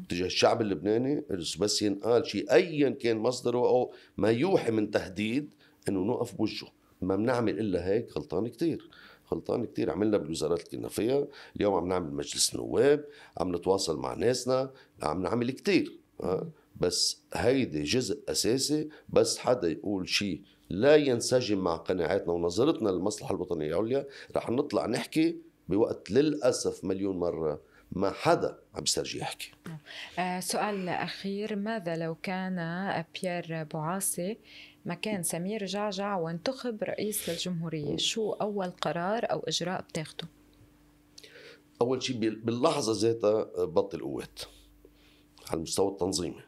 وتجاه الشعب اللبناني بس ينقال شيء ايا كان مصدره او ما يوحي من تهديد انه نقف بوجهه ما بنعمل الا هيك غلطان كثير غلطان كثير عملنا بالوزارات اللي كنا فيها اليوم عم نعمل مجلس نواب عم نتواصل مع ناسنا عم نعمل كثير آه. بس هيدي جزء اساسي بس حدا يقول شيء لا ينسجم مع قناعاتنا ونظرتنا للمصلحه الوطنيه العليا رح نطلع نحكي بوقت للاسف مليون مره ما حدا عم يسترجي يحكي آه، سؤال أخير ماذا لو كان بيير بوعاصي مكان سمير جعجع وانتخب رئيس للجمهورية شو أول قرار أو إجراء بتاخده؟ أول شيء باللحظة ذاتها آه، بطل قوات على المستوى التنظيمي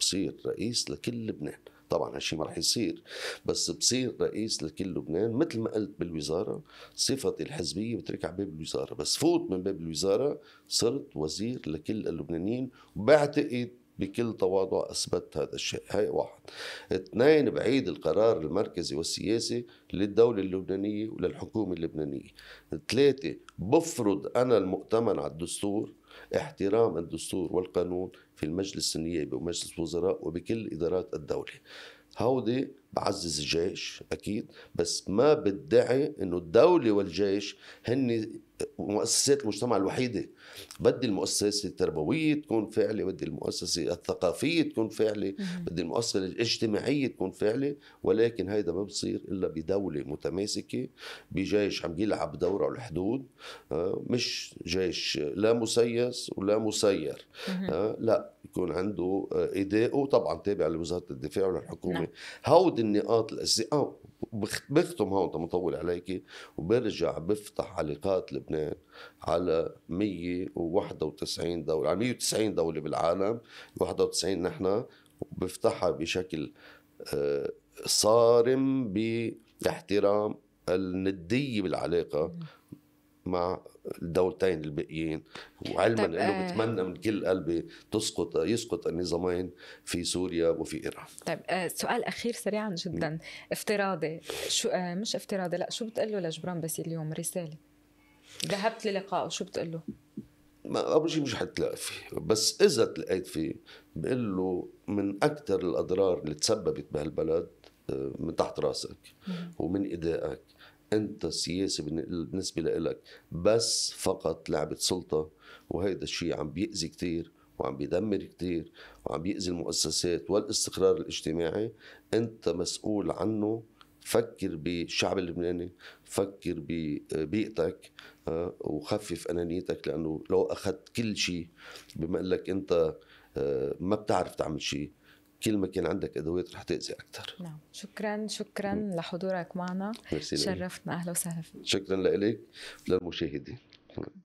بصير رئيس لكل لبنان طبعا هالشيء ما راح يصير بس بصير رئيس لكل لبنان مثل ما قلت بالوزاره صفتي الحزبيه بترك على باب الوزاره بس فوت من باب الوزاره صرت وزير لكل اللبنانيين وبعتقد بكل تواضع اثبت هذا الشيء هاي واحد اثنين بعيد القرار المركزي والسياسي للدولة اللبنانية وللحكومة اللبنانية ثلاثة بفرض أنا المؤتمن على الدستور احترام الدستور والقانون في المجلس النيابي ومجلس الوزراء وبكل إدارات الدولة هودي بعزز الجيش اكيد بس ما بدعي انه الدوله والجيش هن مؤسسات المجتمع الوحيده بدي المؤسسه التربويه تكون فعله بدي المؤسسه الثقافيه تكون فعله بدي المؤسسه الاجتماعيه تكون فعله ولكن هيدا ما بصير الا بدوله متماسكه بجيش عم يلعب دوره على الحدود آه، مش جيش لا مسيس ولا مسير آه، لا يكون عنده اداءه طبعا تابع لوزاره الدفاع وللحكومه نعم. هودي النقاط الأزياء بختم هون طول عليك وبرجع بفتح علاقات لبنان على 191 دولة على 190 دولة بالعالم 91 نحن وبفتحها بشكل آه، صارم باحترام الندية بالعلاقة مع الدولتين الباقيين وعلما انه آه، بتمنى من كل قلبي تسقط يسقط النظامين في سوريا وفي ايران طيب سؤال اخير سريعا جدا افتراضي شو آه، مش افتراضي لا شو بتقول له لجبران بس اليوم رساله ذهبت للقاء شو بتقول له ما اول شيء مش حتلاقي فيه بس اذا تلاقيت فيه بقول له من اكثر الاضرار اللي تسببت بهالبلد من تحت راسك ومن ايدائك انت السياسي بالنسبه لك بس فقط لعبه سلطه وهيدا الشيء عم بيأذي كثير وعم بيدمر كثير وعم بيأذي المؤسسات والاستقرار الاجتماعي انت مسؤول عنه فكر بالشعب اللبناني فكر ببيئتك آه، وخفف انانيتك لانه لو اخذت كل شيء بما انك انت آه، ما بتعرف تعمل شيء كل ما كان عندك ادوات رح تاذي اكثر نعم شكرا شكرا م. لحضورك معنا شرفتنا اهلا وسهلا فيك شكرا لك وللمشاهدين